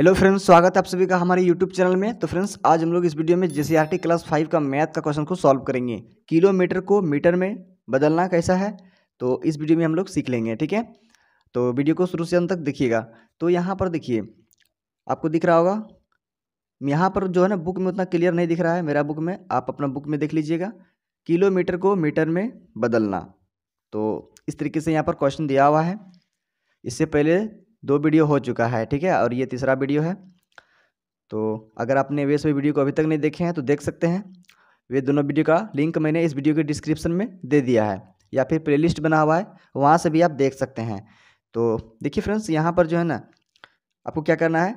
hello friends स्वागत है आप सभी का हमारे यूट्यूब चैनल में तो फ्रेंड्स आज हम लोग इस वीडियो में जे क्लास फाइव का मैथ का क्वेश्चन को सॉल्व करेंगे किलोमीटर को मीटर में बदलना कैसा है तो इस वीडियो में हम लोग सीख लेंगे ठीक है तो वीडियो को शुरू से अंत तक देखिएगा तो यहाँ पर देखिए आपको दिख रहा होगा यहाँ पर जो है ना बुक में उतना क्लियर नहीं दिख रहा है मेरा बुक में आप अपना बुक में देख लीजिएगा किलोमीटर को मीटर में बदलना तो इस तरीके से यहाँ पर क्वेश्चन दिया हुआ है इससे पहले दो वीडियो हो चुका है ठीक है और ये तीसरा वीडियो है तो अगर आपने वे सभी वीडियो को अभी तक नहीं देखे हैं तो देख सकते हैं वे दोनों वीडियो का लिंक मैंने इस वीडियो के डिस्क्रिप्शन में दे दिया है या फिर प्लेलिस्ट बना हुआ है वहाँ से भी आप देख सकते हैं तो देखिए फ्रेंड्स यहाँ पर जो है ना आपको क्या करना है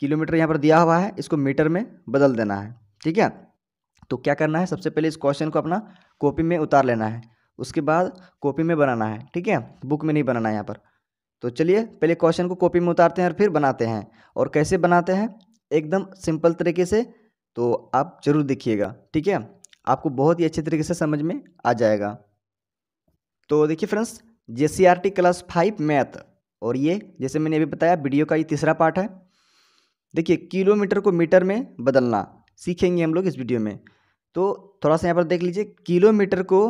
किलोमीटर यहाँ पर दिया हुआ है इसको मीटर में बदल देना है ठीक है तो क्या करना है सबसे पहले इस क्वेश्चन को अपना कॉपी में उतार लेना है उसके बाद कॉपी में बनाना है ठीक है बुक में नहीं बनाना है यहाँ पर तो चलिए पहले क्वेश्चन को कॉपी में उतारते हैं और फिर बनाते हैं और कैसे बनाते हैं एकदम सिंपल तरीके से तो आप जरूर देखिएगा ठीक है आपको बहुत ही अच्छे तरीके से समझ में आ जाएगा तो देखिए फ्रेंड्स जे क्लास फाइव मैथ और ये जैसे मैंने अभी बताया वीडियो का ये तीसरा पार्ट है देखिए किलोमीटर को मीटर में बदलना सीखेंगे हम लोग इस वीडियो में तो थोड़ा सा यहाँ पर देख लीजिए किलोमीटर को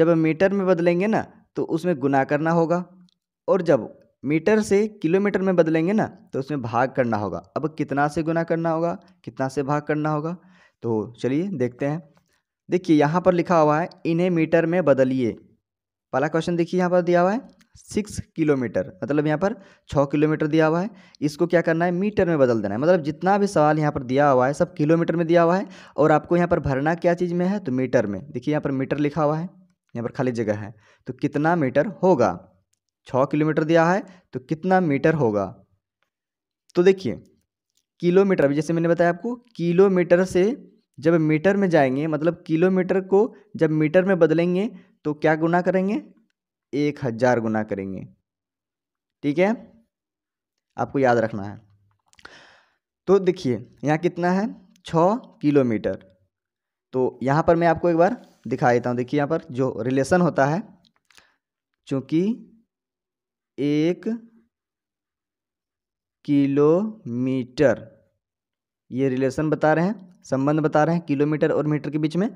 जब मीटर में बदलेंगे ना तो उसमें गुना करना होगा और जब मीटर से किलोमीटर में बदलेंगे ना तो उसमें भाग करना होगा अब कितना से गुना करना होगा कितना से भाग करना होगा तो चलिए देखते हैं देखिए यहाँ पर लिखा हुआ है इन्हें मीटर में बदलिए पहला क्वेश्चन देखिए यहाँ पर दिया हुआ है सिक्स किलोमीटर मतलब यहाँ पर छः किलोमीटर दिया हुआ है इसको क्या करना है मीटर में बदल देना है मतलब जितना भी सवाल यहाँ पर दिया हुआ है सब किलोमीटर में दिया हुआ है और आपको यहाँ पर भरना क्या चीज़ में है तो मीटर में देखिए यहाँ पर मीटर लिखा हुआ है यहाँ पर खाली जगह है तो कितना मीटर होगा छः किलोमीटर दिया है तो कितना मीटर होगा तो देखिए किलोमीटर अभी जैसे मैंने बताया आपको किलोमीटर से जब मीटर में जाएंगे मतलब किलोमीटर को जब मीटर में बदलेंगे तो क्या गुना करेंगे एक हज़ार गुना करेंगे ठीक है आपको याद रखना है तो देखिए यहाँ कितना है छः किलोमीटर तो यहाँ पर मैं आपको एक बार दिखा देता हूँ देखिए यहाँ पर जो रिलेशन होता है चूँकि एक किलोमीटर ये रिलेशन बता रहे हैं संबंध बता रहे हैं किलोमीटर और मीटर के बीच में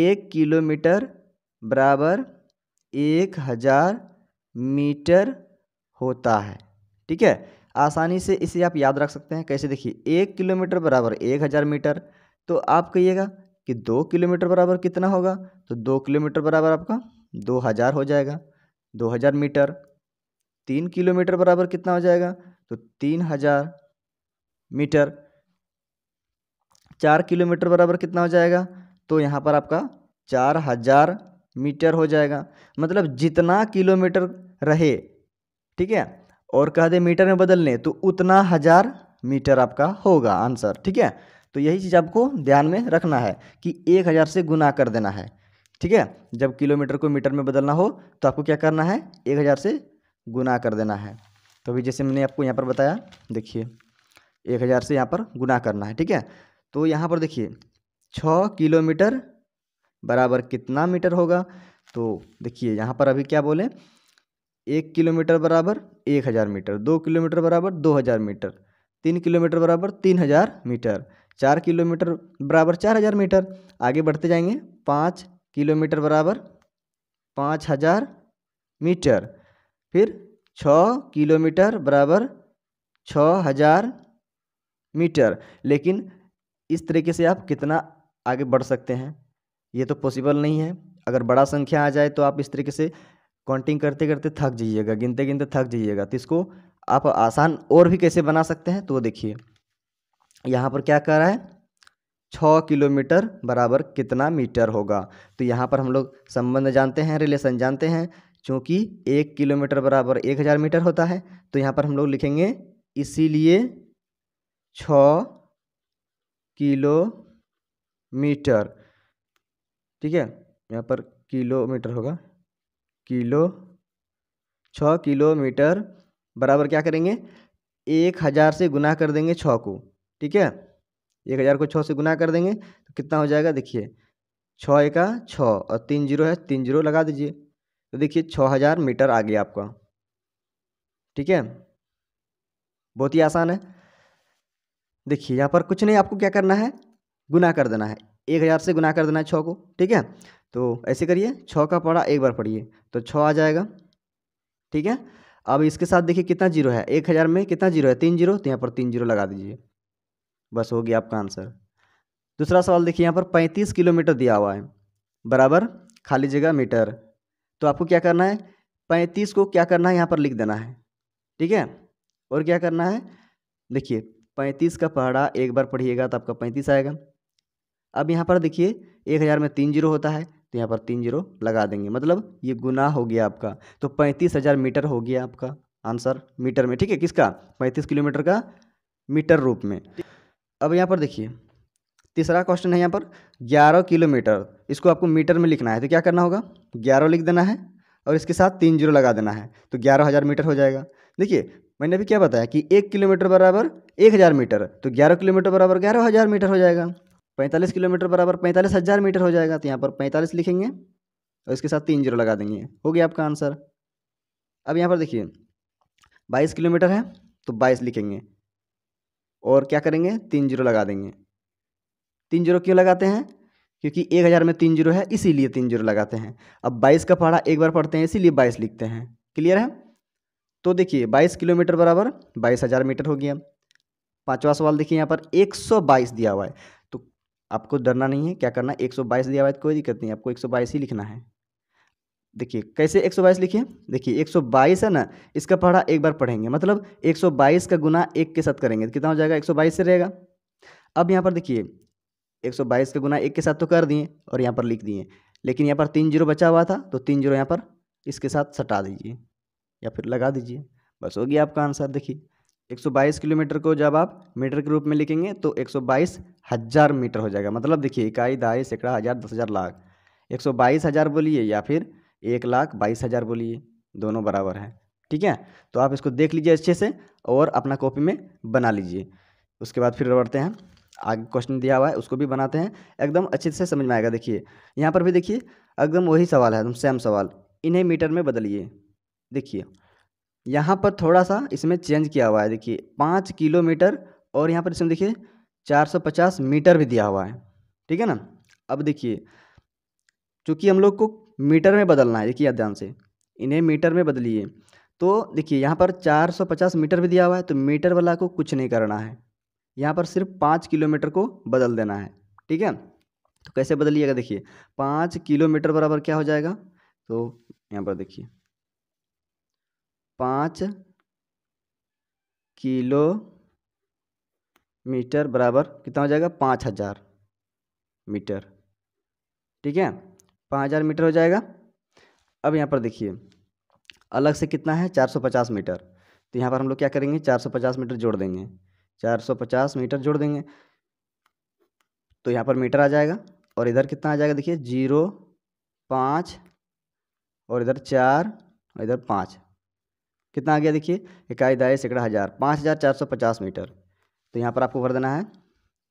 एक किलोमीटर बराबर एक हज़ार मीटर होता है ठीक है आसानी से इसे आप याद रख सकते हैं कैसे देखिए एक किलोमीटर बराबर एक हज़ार मीटर तो आप कहिएगा कि दो किलोमीटर बराबर कितना होगा तो दो किलोमीटर बराबर आपका दो हज़ार हो जाएगा दो हज़ार मीटर तीन किलोमीटर बराबर कितना हो जाएगा तो तीन हजार मीटर चार किलोमीटर बराबर कितना हो जाएगा तो यहाँ पर आपका चार हजार मीटर हो जाएगा मतलब जितना किलोमीटर रहे ठीक है और कह दे मीटर में बदलने तो उतना हजार मीटर आपका होगा आंसर ठीक है तो यही चीज़ आपको ध्यान में रखना है कि एक हज़ार से गुना कर देना है ठीक है जब किलोमीटर को मीटर में बदलना हो तो आपको क्या करना है एक हज़ार से गुना कर देना है तो अभी जैसे मैंने आपको यहाँ पर बताया देखिए एक हज़ार से यहाँ पर गुना करना है ठीक है तो यहाँ पर देखिए छः किलोमीटर बराबर कितना मीटर होगा तो देखिए यहाँ पर अभी क्या बोले एक किलोमीटर बराबर एक हज़ार मीटर दो किलोमीटर बराबर दो हज़ार मीटर तीन किलोमीटर बराबर तीन हज़ार मीटर चार किलोमीटर बराबर चार हज़ार मीटर आगे बढ़ते जाएंगे पाँच किलोमीटर बराबर पाँच हज़ार मीटर फिर छः किलोमीटर बराबर छ हज़ार मीटर लेकिन इस तरीके से आप कितना आगे बढ़ सकते हैं ये तो पॉसिबल नहीं है अगर बड़ा संख्या आ जाए तो आप इस तरीके से काउंटिंग करते करते थक जाइएगा गिनते गिनते थक जाइएगा तो इसको आप आसान और भी कैसे बना सकते हैं तो वो देखिए यहाँ पर क्या कह रहा है छः किलोमीटर बराबर कितना मीटर होगा तो यहाँ पर हम लोग संबंध जानते हैं रिलेशन जानते हैं चूँकि एक किलोमीटर बराबर एक हज़ार मीटर होता है तो यहाँ पर हम लोग लिखेंगे इसीलिए छ किलोमीटर ठीक है यहाँ पर किलोमीटर होगा किलो छ किलोमीटर बराबर क्या करेंगे एक हज़ार से गुना कर देंगे छः को ठीक है एक हज़ार को छः से गुना कर देंगे तो कितना हो जाएगा देखिए छः एका छः और तीन जीरो है तीन जीरो लगा दीजिए तो देखिए छः हज़ार मीटर आ गया आपका ठीक है बहुत ही आसान है देखिए यहाँ पर कुछ नहीं आपको क्या करना है गुना कर देना है एक हज़ार से गुना कर देना है छः को ठीक है तो ऐसे करिए छः का पड़ा एक बार पढ़िए तो छः आ जाएगा ठीक है अब इसके साथ देखिए कितना जीरो है एक हज़ार में कितना जीरो है तीन जीरो तो यहाँ पर तीन जीरो लगा दीजिए बस हो गया आपका आंसर दूसरा सवाल देखिए यहाँ पर पैंतीस किलोमीटर दिया हुआ है बराबर खाली जगह मीटर तो आपको क्या करना है पैंतीस को क्या करना है यहाँ पर लिख देना है ठीक है और क्या करना है देखिए पैंतीस का पहाड़ा एक बार पढ़िएगा तो आपका पैंतीस आएगा अब यहाँ पर देखिए एक हज़ार में तीन जीरो होता है तो यहाँ पर तीन जीरो लगा देंगे मतलब ये गुना हो गया आपका तो पैंतीस हज़ार मीटर हो गया आपका आंसर मीटर में ठीक है किसका पैंतीस किलोमीटर का मीटर रूप में अब यहाँ पर देखिए तीसरा क्वेश्चन है यहाँ पर ग्यारह किलोमीटर इसको आपको मीटर में लिखना है तो क्या करना होगा ग्यारह लिख देना है और इसके साथ तीन जीरो लगा देना है तो ग्यारह हज़ार मीटर हो जाएगा देखिए मैंने अभी क्या बताया कि एक किलोमीटर बराबर एक हज़ार मीटर तो ग्यारह किलोमीटर बराबर ग्यारह हज़ार मीटर हो जाएगा पैंतालीस किलोमीटर बराबर पैंतालीस हज़ार मीटर हो जाएगा तो यहाँ पर पैंतालीस लिखेंगे और इसके साथ तीन जीरो लगा देंगे हो गया आपका आंसर अब यहाँ पर देखिए बाईस किलोमीटर है तो बाईस लिखेंगे और क्या करेंगे तीन जीरो लगा देंगे तीन जीरो क्यों लगाते हैं क्योंकि एक हज़ार में तीन जीरो है इसीलिए तीन जीरो लगाते हैं अब बाईस का पहाड़ा एक बार पढ़ते हैं इसीलिए बाईस लिखते हैं क्लियर है तो देखिए बाईस किलोमीटर बराबर बाईस हज़ार मीटर हो गया पाँचवा सवाल देखिए यहाँ पर एक सौ बाईस दिया हुआ है तो आपको डरना नहीं है क्या करना है एक सौ बाईस दिया हुआ है कोई दिक्कत नहीं आपको एक सौ बाईस ही लिखना है देखिए कैसे 122 लिखिए देखिए 122 है ना इसका पढ़ा एक बार पढ़ेंगे मतलब 122 का गुना एक के साथ करेंगे तो कितना हो जाएगा 122 से रहेगा अब यहाँ पर देखिए एक सौ बाईस का गुना एक के साथ तो कर दिए और यहाँ पर लिख दिए लेकिन यहाँ पर तीन जीरो बचा हुआ था तो तीन जीरो यहाँ पर इसके साथ सटा दीजिए या फिर लगा दीजिए बस हो गया आपका आंसर देखिए एक सौ बाईस किलोमीटर को जब आप मीटर के रूप में लिखेंगे तो एक सौ बाईस हज़ार मीटर हो जाएगा मतलब देखिए इकाई दाई सैकड़ा हज़ार दस हज़ार लाख एक सौ बाईस हज़ार बोलिए या फिर एक लाख बाईस हज़ार बोलिए दोनों बराबर है ठीक है तो आप इसको देख लीजिए अच्छे से और अपना कॉपी में बना लीजिए उसके बाद फिर बढ़ते हैं आगे क्वेश्चन दिया हुआ है उसको भी बनाते हैं एकदम अच्छे से समझ में आएगा देखिए यहाँ पर भी देखिए एकदम वही सवाल है एकदम सेम सवाल इन्हें मीटर में बदलिए देखिए यहाँ पर थोड़ा सा इसमें चेंज किया हुआ है देखिए पाँच किलोमीटर और यहाँ पर इसमें देखिए चार सौ पचास मीटर भी दिया हुआ है ठीक है ना अब देखिए चूँकि हम लोग को मीटर में बदलना है देखिए ध्यान से इन्हें मीटर में बदलिए तो देखिए यहाँ पर चार सौ पचास मीटर भी दिया हुआ है तो मीटर वाला को कुछ नहीं करना है यहाँ पर सिर्फ पाँच किलोमीटर को बदल देना है ठीक है तो कैसे बदलिएगा देखिए पाँच किलोमीटर बराबर क्या हो जाएगा तो यहाँ पर देखिए पाँच किलो मीटर बराबर कितना हो जाएगा पाँच हज़ार मीटर ठीक है पाँच हज़ार मीटर हो जाएगा अब यहाँ पर देखिए अलग से कितना है चार सौ पचास मीटर तो यहाँ पर हम लोग क्या करेंगे चार सौ पचास मीटर जोड़ देंगे चार सौ पचास मीटर जोड़ देंगे तो यहाँ पर मीटर आ जाएगा और इधर कितना आ जाएगा देखिए जीरो पाँच और इधर चार और इधर पाँच कितना आ गया देखिए इकाई दाए सैकड़ा हज़ार पाँच हज़ार चार सौ पचास मीटर तो यहाँ पर आपको भर देना है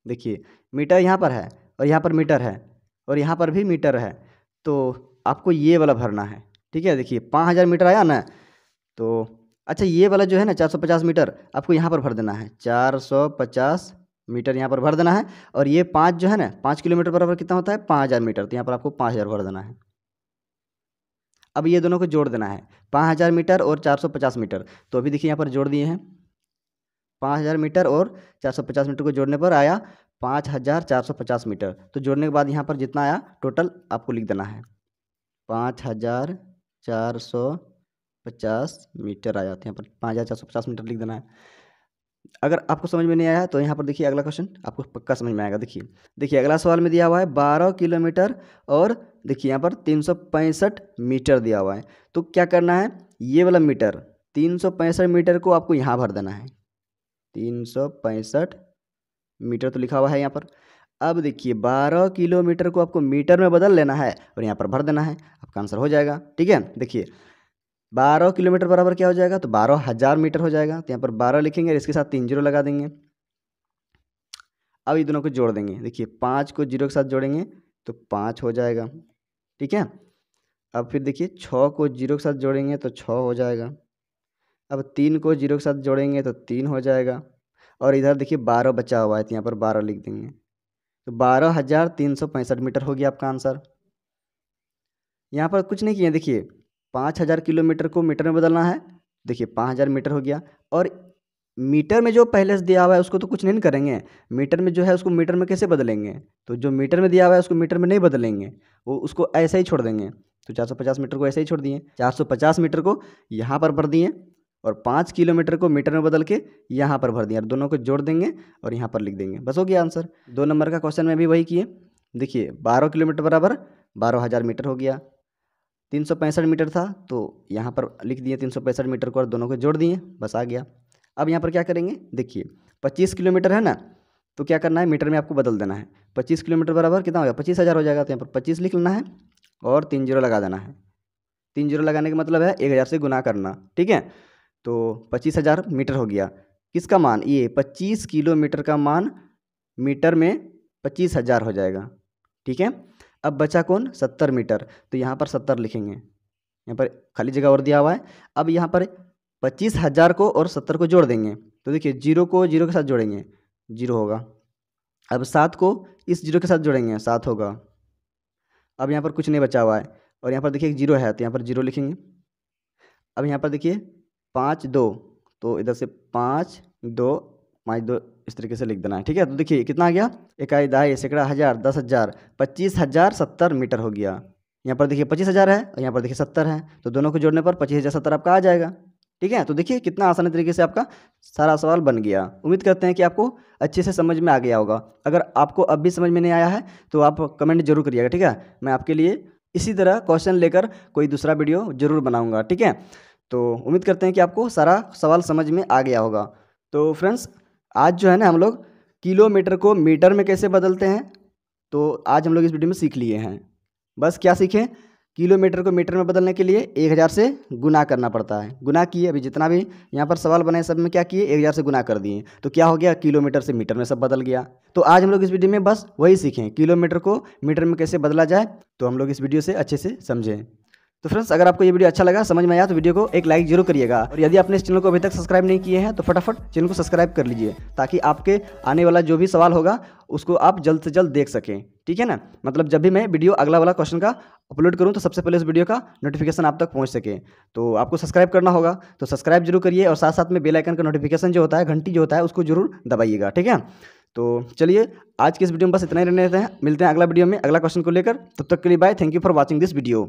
देखिए मीटर यहाँ पर है और यहाँ पर मीटर है और यहाँ पर भी मीटर है तो आपको ये वाला भरना है ठीक है देखिए पाँच हज़ार मीटर आया ना तो अच्छा ये वाला जो है ना 450 मीटर आपको यहाँ पर भर देना है 450 मीटर यहाँ पर भर देना है और ये पाँच जो है ना पाँच किलोमीटर बराबर कितना होता है पाँच हज़ार मीटर तो यहाँ पर आपको पाँच हज़ार भर देना है अब ये दोनों को जोड़ देना है पाँच हज़ार मीटर और चार सौ पचास मीटर तो अभी देखिए यहाँ पर जोड़ दिए हैं पाँच हज़ार मीटर और चार सौ पचास मीटर को जोड़ने पर आया पाँच हज़ार चार सौ पचास मीटर तो जोड़ने के बाद यहाँ पर जितना आया टोटल आपको लिख देना है पाँच हज़ार चार सौ पचास मीटर आ जाते हैं पर पाँच हज़ार चार सौ पचास मीटर लिख देना है अगर आपको समझ में नहीं आया तो यहाँ पर देखिए अगला क्वेश्चन आपको पक्का समझ में आएगा देखिए देखिए अगला सवाल में दिया हुआ है बारह किलोमीटर और देखिए यहाँ पर तीन सौ पैंसठ मीटर दिया हुआ है तो क्या करना है ये वाला मीटर तीन सौ पैंसठ मीटर को आपको यहाँ भर देना है तीन सौ पैंसठ मीटर तो लिखा हुआ है यहाँ पर अब देखिए बारह किलोमीटर को आपको मीटर में बदल लेना है और यहाँ पर भर देना है आपका आंसर हो जाएगा ठीक है देखिए बारह किलोमीटर बराबर क्या हो जाएगा तो बारह हज़ार मीटर हो जाएगा तो यहाँ पर बारह लिखेंगे और इसके साथ तीन जीरो लगा देंगे अब ये दोनों को जोड़ देंगे देखिए पाँच को जीरो के साथ जोड़ेंगे तो पाँच हो जाएगा ठीक है अब फिर देखिए छः को जीरो के साथ जोड़ेंगे तो छः हो जाएगा अब तीन को जीरो के साथ जोड़ेंगे तो तीन हो जाएगा और इधर देखिए बारह बचा हुआ है तो यहाँ पर बारह लिख देंगे तो बारह हज़ार तीन सौ पैंसठ मीटर हो गया आपका आंसर यहाँ पर कुछ नहीं किया देखिए पाँच हज़ार किलोमीटर को मीटर में बदलना है देखिए पाँच हज़ार मीटर हो गया और मीटर में जो पहले से दिया हुआ है उसको तो कुछ नहीं करेंगे मीटर में जो है उसको मीटर में कैसे बदलेंगे तो जो मीटर में दिया हुआ है उसको मीटर में नहीं बदलेंगे वो उसको ऐसे ही छोड़ देंगे तो चार मीटर को ऐसे ही छोड़ दिए चार मीटर को यहाँ पर भर दिए और पाँच किलोमीटर को मीटर में बदल के यहाँ पर भर दिए और दोनों को जोड़ देंगे और यहाँ पर लिख देंगे बस हो गया आंसर दो नंबर का क्वेश्चन में भी वही किए देखिए बारह किलोमीटर बराबर बारह हज़ार मीटर हो गया तीन सौ पैंसठ मीटर था तो यहाँ पर लिख दिए तीन सौ पैंसठ मीटर को और दोनों को जोड़ दिए बस आ गया अब यहाँ पर क्या करेंगे देखिए पच्चीस किलोमीटर है ना तो क्या करना है मीटर में आपको बदल देना है पच्चीस किलोमीटर बराबर कितना होगा पच्चीस हज़ार हो जाएगा तो यहाँ पर पच्चीस लिख लेना है और तीन जीरो लगा देना है तीन जीरो लगाने का मतलब है एक हज़ार से गुना करना ठीक है तो पच्चीस हज़ार मीटर हो गया किसका मान ये पच्चीस किलोमीटर का मान मीटर में पच्चीस हज़ार हो जाएगा ठीक है अब बचा कौन सत्तर मीटर तो यहाँ पर सत्तर लिखेंगे यहाँ पर खाली जगह और दिया हुआ है अब यहाँ पर पच्चीस हज़ार को और सत्तर को जोड़ देंगे तो देखिए जीरो को जीरो के साथ जोड़ेंगे जीरो होगा अब सात को इस जीरो के साथ जोड़ेंगे सात होगा अब यहाँ पर कुछ नहीं बचा हुआ है और यहाँ पर देखिए जीरो है तो यहाँ पर जीरो लिखेंगे अब यहाँ पर देखिए पाँच दो तो इधर से पाँच दो पाँच दो इस तरीके से लिख देना है ठीक है तो देखिए कितना आ गया इकाई दहाई सैकड़ा हज़ार दस हज़ार पच्चीस हज़ार सत्तर मीटर हो गया यहाँ पर देखिए पच्चीस हज़ार है और यहाँ पर देखिए सत्तर है तो दोनों को जोड़ने पर पच्चीस हज़ार सत्तर आपका आ जाएगा ठीक है तो देखिए कितना आसानी तरीके से आपका सारा सवाल बन गया उम्मीद करते हैं कि आपको अच्छे से समझ में आ गया होगा अगर आपको अब भी समझ में नहीं आया है तो आप कमेंट जरूर करिएगा ठीक है मैं आपके लिए इसी तरह क्वेश्चन लेकर कोई दूसरा वीडियो जरूर बनाऊँगा ठीक है तो उम्मीद करते हैं कि आपको सारा सवाल समझ में आ गया होगा तो फ्रेंड्स आज जो है ना हम लोग किलोमीटर को मीटर में कैसे बदलते हैं तो आज हम लोग इस वीडियो में सीख लिए हैं बस क्या सीखें किलोमीटर को मीटर में बदलने के लिए एक हज़ार से गुना करना पड़ता है गुना किए अभी जितना भी यहाँ पर सवाल बने सब में क्या किए एक हज़ार से गुना कर दिए तो क्या हो गया किलोमीटर से मीटर में सब बदल गया तो आज हम लोग इस वीडियो में बस वही सीखें किलोमीटर को मीटर में कैसे बदला जाए तो हम लोग इस वीडियो से अच्छे से समझें तो फ्रेंड्स अगर आपको ये वीडियो अच्छा लगा समझ में आया तो वीडियो को एक लाइक जरूर करिएगा और यदि आपने इस चैनल को अभी तक सब्सक्राइब नहीं किए हैं तो फटाफट चैनल को सब्सक्राइब कर लीजिए ताकि आपके आने वाला जो भी सवाल होगा उसको आप जल्द से जल्द देख सकें ठीक है ना मतलब जब भी मैं वीडियो अगला वाला क्वेश्चन का अपलोड करूँ तो सबसे पहले उस वीडियो का नोटिफिकेशन आप तक पहुँच सके तो आपको सब्सक्राइब करना होगा तो सब्सक्राइब जरूर करिए और साथ साथ में बेलाइकन का नोटिफिकेशन जो होता है घंटी जो होता है उसको जरूर दबाइएगा ठीक है तो चलिए आज के इस वीडियो में बस इतना ही रहने देते हैं मिलते हैं अगला वीडियो में अगला क्वेश्चन को लेकर तब तक के लिए bye thank you for watching this video